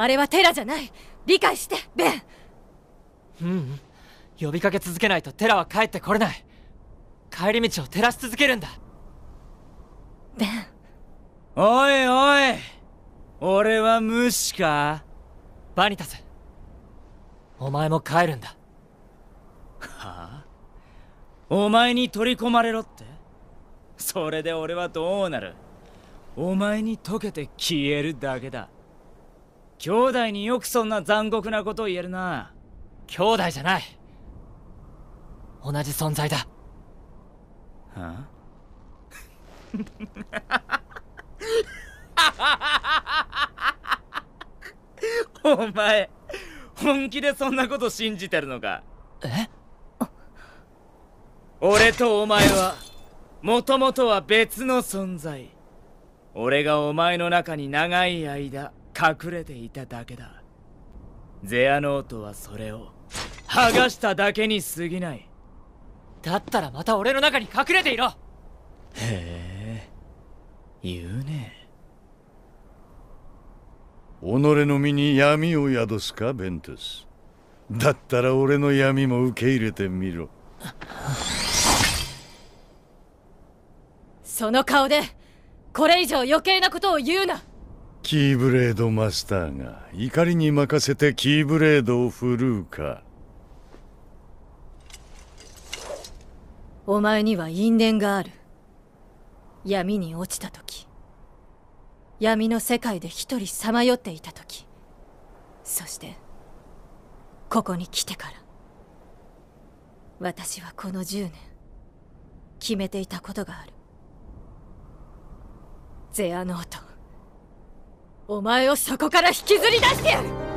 あれはテラじゃない理解してベンうん、うん、呼びかけ続けないとテラは帰ってこれない帰り道を照らし続けるんだベンおいおい俺は無視かバニタスお前も帰るんだはあお前に取り込まれろってそれで俺はどうなるお前に溶けて消えるだけだ兄弟によくそんな残酷なことを言えるな兄弟じゃない同じ存在だはあお前本気でそんなこと信じてるのかえ俺とお前はもともとは別の存在俺がお前の中に長い間隠れていただけだゼアノートはそれを剥がしただけに過ぎないだったらまた俺の中に隠れていろへえ言うね己の身に闇を宿すかベントスだったら俺の闇も受け入れてみろその顔でこれ以上余計なことを言うなキーブレードマスターが怒りに任せてキーブレードを振るうかお前には因縁がある闇に落ちた時闇の世界で一人さまよっていた時そしてここに来てから私はこの10年決めていたことがあるゼアノートお前をそこから引きずり出してやる